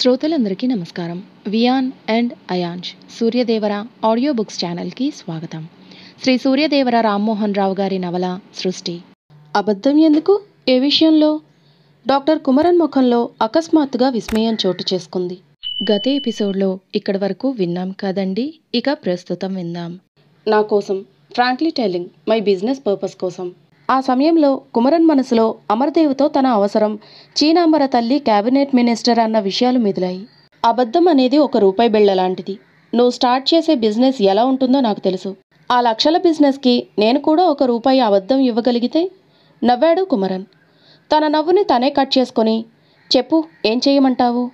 శ్రోతలందరికీ నమస్కారం Viyaan and Ayansh Suryadevara audio books ఛానల్కి స్వాగతం శ్రీ సూర్యదేవర రామ్మోహన్ రావు గారి నవల సృష్టి అబద్ధం ఎందుకు ఏ విషయంలో డాక్టర్ కుమరన్ ముఖంలో అకస్మాత్తుగా విస్మయం చోటు చేసుకుంది గత ఎపిసోడ్లో ఇక్కడి వరకు విన్నాం కాదండి ఇక ప్రస్తుతం విందాం నా కోసం frankly telling my business purpose కోసం ఆ సమయంలో కుమరన్ మనసులో అమరదేవ్తో తన అవసరం చీనాంబర తల్లి క్యాబినెట్ మినిస్టర్ అన్న విషయాలు మెదిలాయి అబద్ధం అనేది ఒక రూపాయి బిళ్ళ లాంటిది నువ్వు స్టార్ట్ చేసే బిజినెస్ ఎలా ఉంటుందో నాకు తెలుసు ఆ లక్షల బిజినెస్కి నేను కూడా ఒక రూపాయి అబద్ధం ఇవ్వగలిగితే నవ్వాడు కుమరన్ తన నవ్వుని తనే కట్ చేసుకొని చెప్పు ఏం చేయమంటావు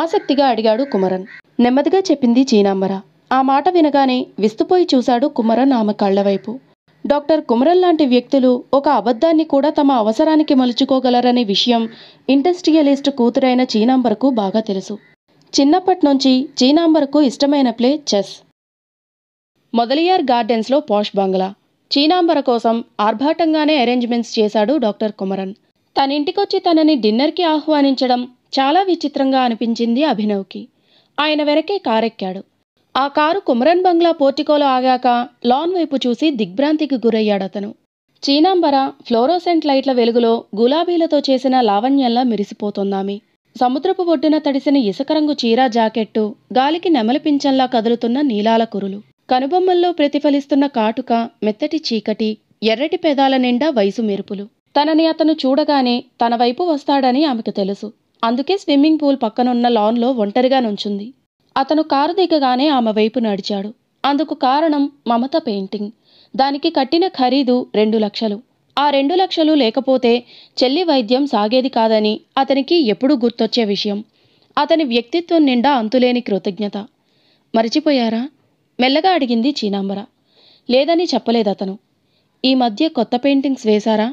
ఆసక్తిగా అడిగాడు కుమరన్ నెమ్మదిగా చెప్పింది చీనాంబర ఆ మాట వినగానే విస్తుపోయి చూశాడు కుమరన్ ఆమె కళ్ళవైపు డాక్టర్ కుమరల్ లాంటి వ్యక్తులు ఒక అబద్ధాన్ని కూడా తమ అవసరానికి మలుచుకోగలరనే విషయం ఇండస్ట్రియలిస్ట్ కూతురైన చీనాంబర్కు బాగా తెలుసు చిన్నప్పటి నుంచి చీనాంబర్కు ఇష్టమైన ప్లే చెస్ మొదలియార్ గార్డెన్స్లో పోష్ బంగ్లా చీనాంబర కోసం ఆర్భాటంగానే అరేంజ్మెంట్స్ చేశాడు డాక్టర్ కుమరన్ తనింటికొచ్చి తనని డిన్నర్కి ఆహ్వానించడం చాలా విచిత్రంగా అనిపించింది అభినవ్కి ఆయన వెనకే కారెక్కాడు ఆ కారు కుమరన్ బంగ్లా పోర్టికోలో ఆగాక లాన్ వైపు చూసి దిగ్భ్రాంతికి గురయ్యాడతను చీనాంబర ఫ్లోరోసెంట్ లైట్ల వెలుగులో గులాబీలతో చేసిన లావణ్యంలా మెరిసిపోతుందామి సముద్రపు ఒడ్డున తడిసిన ఇసుక రంగు చీరా జాకెట్టు గాలికి నెమలిపించంలా కదులుతున్న నీలాల కురులు కనుబొమ్మల్లో ప్రతిఫలిస్తున్న కాటుక మెత్తటి చీకటి ఎర్రటి పెదాల నిండా వయసు మెరుపులు తనని అతను చూడగానే తన వైపు వస్తాడని ఆమెకు తెలుసు అందుకే స్విమ్మింగ్ పూల్ పక్కనున్న లాన్లో ఒంటరిగా నుంచుంది అతను కారు దిగగానే ఆమె వైపు నడిచాడు అందుకు కారణం మమత పెయింటింగ్ దానికి కట్టిన ఖరీదు రెండు లక్షలు ఆ రెండు లక్షలు లేకపోతే చెల్లి వైద్యం సాగేది కాదని అతనికి ఎప్పుడూ గుర్తొచ్చే విషయం అతని వ్యక్తిత్వం నిండా అంతులేని కృతజ్ఞత మరిచిపోయారా మెల్లగా అడిగింది చీనాంబర లేదని చెప్పలేదతను ఈ మధ్య కొత్త పెయింటింగ్స్ వేశారా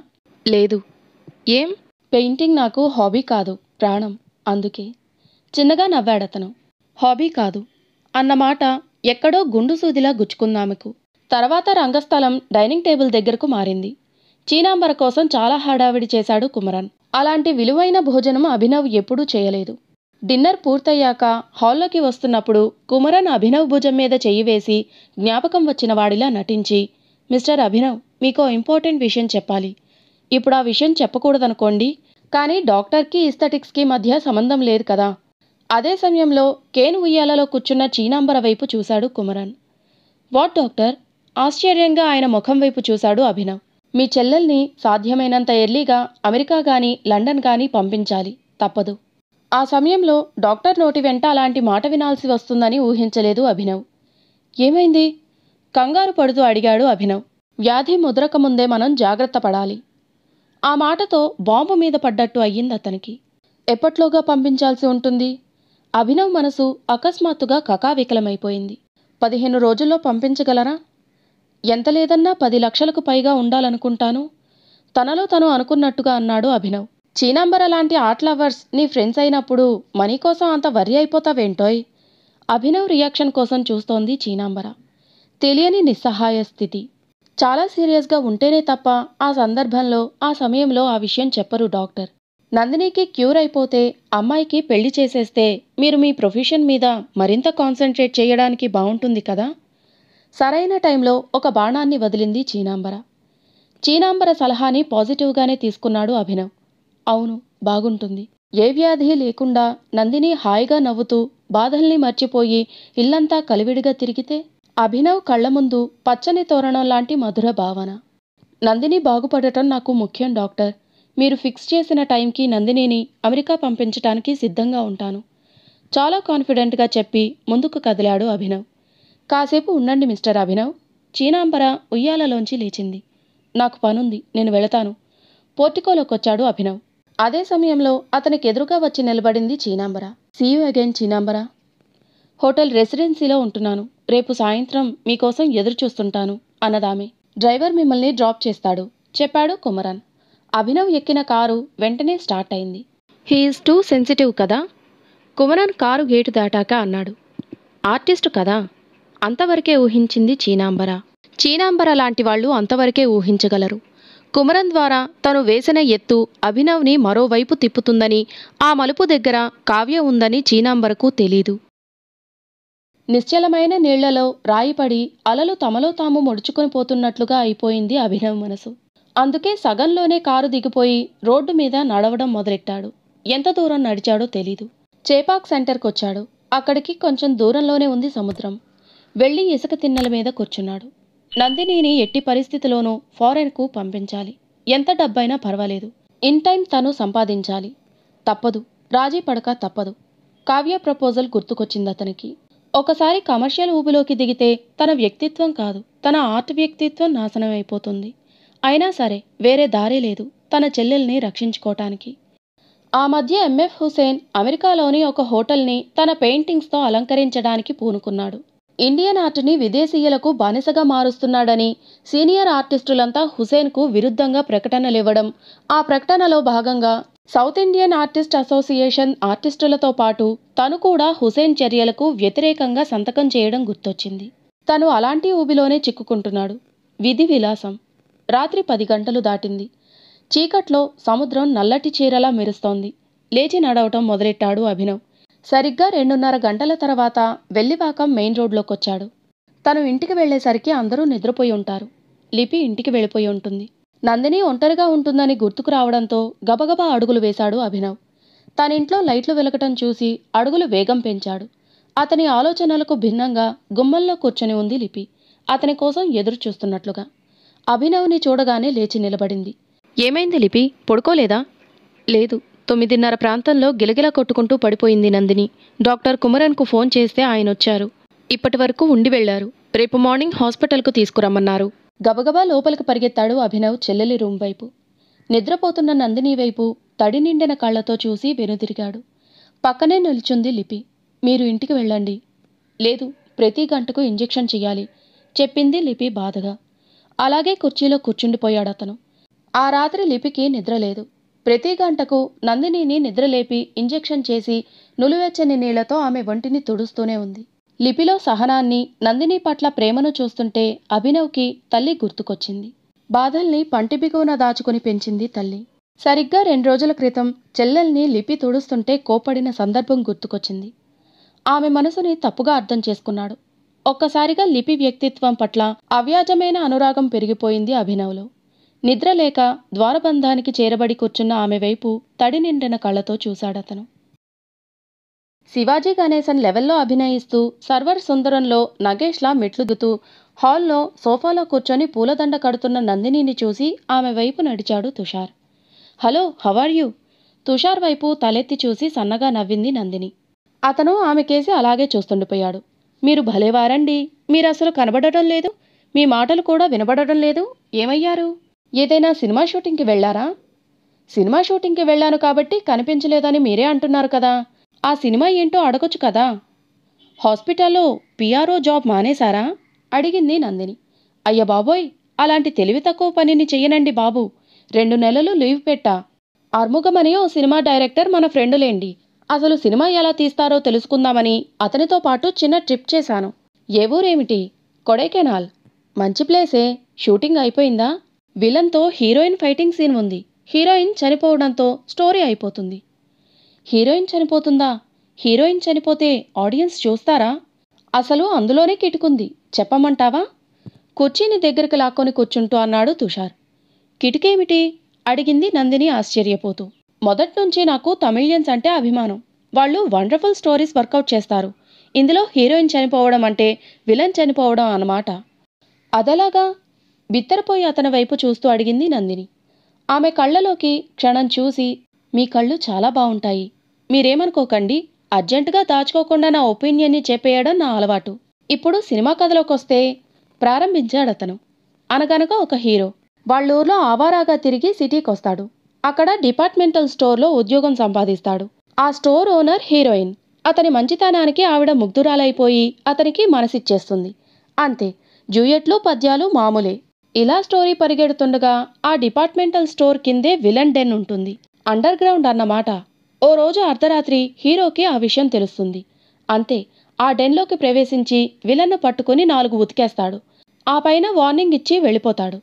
లేదు ఏం పెయింటింగ్ నాకు హాబీ కాదు ప్రాణం అందుకే చిన్నగా నవ్వాడతను హాబీ కాదు అన్నమాట ఎక్కడో గుండు సూదిలా గుచ్చుకుందామెకు తర్వాత రంగస్థలం డైనింగ్ టేబుల్ దగ్గరకు మారింది చీనాంబర కోసం చాలా హడావిడి చేశాడు కుమరన్ అలాంటి విలువైన భోజనం అభినవ్ ఎప్పుడూ చేయలేదు డిన్నర్ పూర్తయ్యాక హాల్లోకి వస్తున్నప్పుడు కుమరన్ అభినవ్ భుజం మీద చెయ్యి వేసి జ్ఞాపకం వచ్చిన వాడిలా నటించి మిస్టర్ అభినవ్ మీకో ఇంపార్టెంట్ విషయం చెప్పాలి ఇప్పుడు ఆ విషయం చెప్పకూడదనుకోండి కానీ డాక్టర్కి ఇస్థెటిక్స్కి మధ్య సంబంధం లేదు కదా అదే సమయంలో కేన్ ఉయ్యాలలో కూర్చున్న చీనాంబర వైపు చూశాడు కుమరన్ వాట్ డాక్టర్ ఆశ్చర్యంగా ఆయన ముఖం వైపు చూశాడు అభినవ్ మీ చెల్లెల్ని సాధ్యమైనంత ఎర్లీగా అమెరికా కానీ లండన్ కానీ పంపించాలి తప్పదు ఆ సమయంలో డాక్టర్ నోటి వెంట అలాంటి మాట వినాల్సి వస్తుందని ఊహించలేదు అభినవ్ ఏమైంది కంగారు పడుతూ అడిగాడు అభినవ్ వ్యాధి ముద్రక ముందే మనం జాగ్రత్త పడాలి ఆ మాటతో బాంబు మీద పడ్డట్టు అయ్యింది అతనికి ఎప్పట్లోగా పంపించాల్సి ఉంటుంది అభినవ్ మనసు అకస్మాత్తుగా కకావికలమైపోయింది పదిహేను రోజుల్లో పంపించగలరా ఎంత లేదన్నా పది లక్షలకు పైగా ఉండాలనుకుంటాను తనలో తను అనుకున్నట్టుగా అన్నాడు అభినవ్ చీనాంబర లాంటి ఆర్ట్ లవర్స్ నీ ఫ్రెండ్స్ అయినప్పుడు మనీ కోసం అంత వరి అయిపోతావేంటోయ్ అభినవ్ రియాక్షన్ కోసం చూస్తోంది చీనాంబర తెలియని నిస్సహాయ స్థితి చాలా సీరియస్గా ఉంటేనే తప్ప ఆ సందర్భంలో ఆ సమయంలో ఆ విషయం చెప్పరు డాక్టర్ నందినికి క్యూర్ అయిపోతే అమ్మాయికి పెళ్లి చేసేస్తే మీరు మీ ప్రొఫెషన్ మీద మరింత కాన్సన్ట్రేట్ చేయడానికి బాగుంటుంది కదా సరైన టైంలో ఒక బాణాన్ని వదిలింది చీనాంబర చీనాంబర సలహాని పాజిటివ్గానే తీసుకున్నాడు అభినవ్ అవును బాగుంటుంది ఏ వ్యాధి లేకుండా నందిని హాయిగా నవ్వుతూ బాధల్ని మర్చిపోయి ఇల్లంతా కలివిడిగా తిరిగితే అభినవ్ కళ్ల ముందు పచ్చని తోరణం లాంటి మధుర భావన నందిని బాగుపడటం నాకు ముఖ్యం డాక్టర్ మీరు ఫిక్స్ చేసిన టైంకి నందినిని అమెరికా పంపించటానికి సిద్ధంగా ఉంటాను చాలా కాన్ఫిడెంట్గా చెప్పి ముందుకు కదిలాడు అభినవ్ కాసేపు ఉండండి మిస్టర్ అభినవ్ చీనాంబర ఉయ్యాలలోంచి లేచింది నాకు పనుంది నేను వెళతాను పోర్టికోలోకొచ్చాడు అభినవ్ అదే సమయంలో అతనికి ఎదురుగా వచ్చి నిలబడింది Cheenambara see you again Cheenambara hotel రెసిడెన్సీలో ఉంటున్నాను రేపు సాయంత్రం మీకోసం ఎదురు చూస్తుంటాను అన్నదామె డ్రైవర్ మిమ్మల్ని డ్రాప్ చేస్తాడు చెప్పాడు కుమరాన్ అభినవ్ ఎక్కిన కారు వెంటనే స్టార్ట్ అయింది హీఈస్ టూ సెన్సిటివ్ కదా కుమరన్ కారు గేటు దాటాక అన్నాడు ఆర్టిస్టు కదా అంతవరకే ఊహించింది చీనాంబర చీనాంబర లాంటి వాళ్ళు అంతవరకే ఊహించగలరు కుమరన్ ద్వారా తను వేసిన ఎత్తు అభినవ్ని మరోవైపు తిప్పుతుందని ఆ మలుపు దగ్గర కావ్య ఉందని చీనాంబరకు తెలీదు నిశ్చలమైన నీళ్లలో రాయిపడి అలలు తమలో తాము ముడుచుకుని పోతున్నట్లుగా అయిపోయింది అభినవ్ మనసు అందుకే సగంలోనే కారు దిగిపోయి రోడ్డు మీద నడవడం మొదలెట్టాడు ఎంత దూరం నడిచాడో తెలీదు చేపాక్ సెంటర్కొచ్చాడు అక్కడికి కొంచెం దూరంలోనే ఉంది సముద్రం వెళ్ళి ఇసుక తిన్నెల మీద కూర్చున్నాడు నందినిని ఎట్టి పరిస్థితిలోనూ ఫారెన్కు పంపించాలి ఎంత డబ్బైనా పర్వాలేదు ఇన్ టైం తను సంపాదించాలి తప్పదు రాజీ పడక తప్పదు కావ్య ప్రపోజల్ గుర్తుకొచ్చింది అతనికి ఒకసారి కమర్షియల్ ఊబిలోకి దిగితే తన వ్యక్తిత్వం కాదు తన ఆర్ట్ వ్యక్తిత్వం నాశనం అయిపోతుంది అయినా సరే వేరే దారే లేదు తన చెల్లెల్ని రక్షించుకోవటానికి ఆ మధ్య ఎంఎఫ్ హుసేన్ అమెరికాలోని ఒక హోటల్ని తన పెయింటింగ్స్తో అలంకరించడానికి పూనుకున్నాడు ఇండియన్ ఆర్ట్ని విదేశీయులకు బానిసగా మారుస్తున్నాడని సీనియర్ ఆర్టిస్టులంతా హుసేన్కు విరుద్ధంగా ప్రకటనలివ్వడం ఆ ప్రకటనలో భాగంగా సౌత్ ఇండియన్ ఆర్టిస్ట్ అసోసియేషన్ ఆర్టిస్టులతో పాటు తను కూడా హుసేన్ చర్యలకు వ్యతిరేకంగా సంతకం చేయడం గుర్తొచ్చింది తను అలాంటి ఊబిలోనే చిక్కుకుంటున్నాడు విధి విలాసం రాత్రి పది గంటలు దాటింది చీకట్లో సముద్రం నల్లటి చీరలా మెరుస్తోంది లేచి నడవటం మొదలెట్టాడు అభినవ్ సరిగ్గా రెండున్నర గంటల తర్వాత వెల్లివాకం మెయిన్ రోడ్లోకొచ్చాడు తను ఇంటికి వెళ్లేసరికి అందరూ నిద్రపోయి ఉంటారు లిపి ఇంటికి వెళ్ళిపోయి ఉంటుంది నందిని ఒంటరిగా ఉంటుందని గుర్తుకు రావడంతో గబగబా అడుగులు వేశాడు అభినవ్ తనింట్లో లైట్లు వెలకటం చూసి అడుగులు వేగం పెంచాడు అతని ఆలోచనలకు భిన్నంగా గుమ్మల్లో కూర్చొని ఉంది లిపి అతని కోసం ఎదురు చూస్తున్నట్లుగా అభినవ్ని చూడగానే లేచి నిలబడింది ఏమైంది లిపి పడుకోలేదా లేదు తొమ్మిదిన్నర ప్రాంతంలో గిలగిల కొట్టుకుంటూ పడిపోయింది నందిని డాక్టర్ కుమరన్కు ఫోన్ చేస్తే ఆయన వచ్చారు ఇప్పటి వరకు ఉండి వెళ్లారు రేపు మార్నింగ్ హాస్పిటల్కు తీసుకురమ్మన్నారు గబగబా లోపలికి పరిగెత్తాడు అభినవ్ చెల్లెలి రూమ్ వైపు నిద్రపోతున్న నందిని వైపు తడి నిండిన కళ్ళతో చూసి వెనుదిరిగాడు పక్కనే నిల్చుంది లిపి మీరు ఇంటికి వెళ్ళండి లేదు ప్రతి గంటకు ఇంజెక్షన్ చెయ్యాలి చెప్పింది లిపి బాధగా అలాగే కుర్చీలో కూర్చుండిపోయాడు అతను ఆ రాత్రి లిపికి నిద్రలేదు ప్రతి గంటకు నందినిని నిద్రలేపి ఇంజెక్షన్ చేసి నులువెచ్చని నీళ్లతో ఆమె ఒంటిని తుడుస్తూనే ఉంది లిపిలో సహనాన్ని నందిని పట్ల ప్రేమను చూస్తుంటే అభినవ్కి తల్లి గుర్తుకొచ్చింది బాధల్ని పంటిబిగువన దాచుకుని పెంచింది తల్లి సరిగ్గా రెండు రోజుల క్రితం చెల్లెల్ని లిపి తుడుస్తుంటే కోపడిన సందర్భం గుర్తుకొచ్చింది ఆమె మనసుని తప్పుగా అర్థం చేసుకున్నాడు ఒక్కసారిగా లిపి వ్యక్తిత్వం పట్ల అవ్యాజమైన అనురాగం పెరిగిపోయింది అభినవ్లో నిద్రలేక ద్వారబంధానికి చేరబడి కూర్చున్న ఆమె వైపు తడి నిండిన కళ్ళతో చూశాడతను శివాజీ గణేశన్ లెవెల్లో అభినయిస్తూ సర్వర్ సుందరంలో నగేష్లా మెట్లుదుతూ హాల్లో సోఫాలో కూర్చొని పూలదండ కడుతున్న నందినిని చూసి ఆమె వైపు నడిచాడు Tushar hello how are you Tushar వైపు తలెత్తి చూసి సన్నగా నవ్వింది నందిని అతను ఆమె కేసి అలాగే చూస్తుండిపోయాడు మీరు భలేవారండి మీరు అసలు కనబడటం లేదు మీ మాటలు కూడా వినబడటం లేదు ఏమయ్యారు ఏదైనా సినిమా షూటింగ్కి వెళ్ళారా సినిమా షూటింగ్కి వెళ్ళాను కాబట్టి కనిపించలేదని మీరే అంటున్నారు కదా ఆ సినిమా ఏంటో అడగొచ్చు కదా హాస్పిటల్లో పిఆర్ఓ జాబ్ మానేశారా అడిగింది నందిని అయ్య బాబోయ్ అలాంటి తెలివి తక్కువ పనిని చెయ్యనండి బాబు రెండు నెలలు లీవ్ పెట్టా ఆర్ముగమనే ఓ సినిమా డైరెక్టర్ మన ఫ్రెండులేండి అసలు సినిమా ఎలా తీస్తారో తెలుసుకుందామని అతనితో పాటు చిన్న ట్రిప్ చేశాను ఏ ఊరేమిటి కొడైకెనాల్ మంచి ప్లేసే షూటింగ్ అయిపోయిందా విలన్తో హీరోయిన్ ఫైటింగ్ సీన్ ఉంది హీరోయిన్ చనిపోవడంతో స్టోరీ అయిపోతుంది హీరోయిన్ చనిపోతుందా హీరోయిన్ చనిపోతే ఆడియన్స్ చూస్తారా అసలు అందులోనే కిటుకుంది చెప్పమంటావా కుర్చీని దగ్గరికి లాక్కొని కూర్చుంటూ అన్నాడు తుషార్ కిటికేమిటి అడిగింది నందిని ఆశ్చర్యపోతూ మొదటి నుంచి నాకు తమిళియన్స్ అంటే అభిమానం వాళ్ళు వండర్ఫుల్ స్టోరీస్ వర్కౌట్ చేస్తారు ఇందులో హీరోయిన్ చనిపోవడం అంటే విలన్ చనిపోవడం అన్నమాట అదలాగా బిత్తరపోయి అతని వైపు చూస్తూ అడిగింది నందిని ఆమె కళ్ళలోకి క్షణం చూసి మీ కళ్ళు చాలా బాగుంటాయి మీరేమనుకోకండి అర్జెంటుగా దాచుకోకుండా నా ఒపీనియన్ని చెప్పేయడం నా అలవాటు ఇప్పుడు సినిమా కథలోకి వస్తే ప్రారంభించాడతను అనగనగా ఒక హీరో వాళ్ళూర్లో ఆవారాగా తిరిగి సిటీకొస్తాడు అక్కడ డిపార్ట్మెంటల్ స్టోర్లో ఉద్యోగం సంపాదిస్తాడు ఆ స్టోర్ ఓనర్ హీరోయిన్ అతని మంచితనానికి ఆవిడ ముగ్ధురాలైపోయి అతనికి మనసిచ్చేస్తుంది అంతే జూయెట్లు పద్యాలు మామూలే ఇలా స్టోరీ పరిగెడుతుండగా ఆ డిపార్ట్మెంటల్ స్టోర్ కిందే విలన్ డెన్ ఉంటుంది అండర్ గ్రౌండ్ అన్నమాట ఓ రోజు అర్ధరాత్రి హీరోకి ఆ విషయం తెలుస్తుంది అంతే ఆ డెన్లోకి ప్రవేశించి విలన్ను పట్టుకుని నాలుగు ఉతికేస్తాడు ఆ పైన వార్నింగ్ ఇచ్చి వెళ్ళిపోతాడు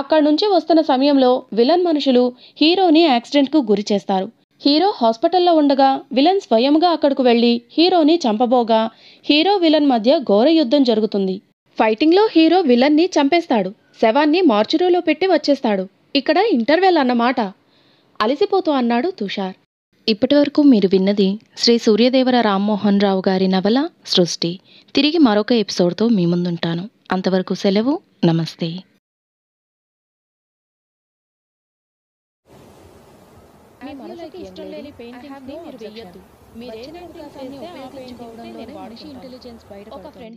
అక్కడి నుంచి వస్తున్న సమయంలో విలన్ మనుషులు హీరోని యాక్సిడెంట్కు గురి చేస్తారు హీరో హాస్పిటల్లో ఉండగా విలన్ స్వయంగా అక్కడకు వెళ్లి హీరోని చంపబోగా హీరో విలన్ మధ్య ఘోర యుద్ధం జరుగుతుంది ఫైటింగ్లో హీరో విలన్ని చంపేస్తాడు శవాన్ని మార్చురీలో పెట్టి వచ్చేస్తాడు ఇక్కడ ఇంటర్వెల్ అన్నమాట అలసిపోతూ అన్నాడు తుషార్ ఇప్పటివరకు మీరు విన్నది శ్రీ సూర్యదేవర రామ్మోహన్ రావు గారి నవల సృష్టి తిరిగి మరొక ఎపిసోడ్తో మీ ముందుంటాను అంతవరకు సెలవు నమస్తే ఇష్టం లేని పెయింటింగ్ మీరు వెయ్యొద్దు మీరు ఏ రకంగా చేస్తే ఇంటెలిజెన్స్ బయట ఒక ఫ్రెండ్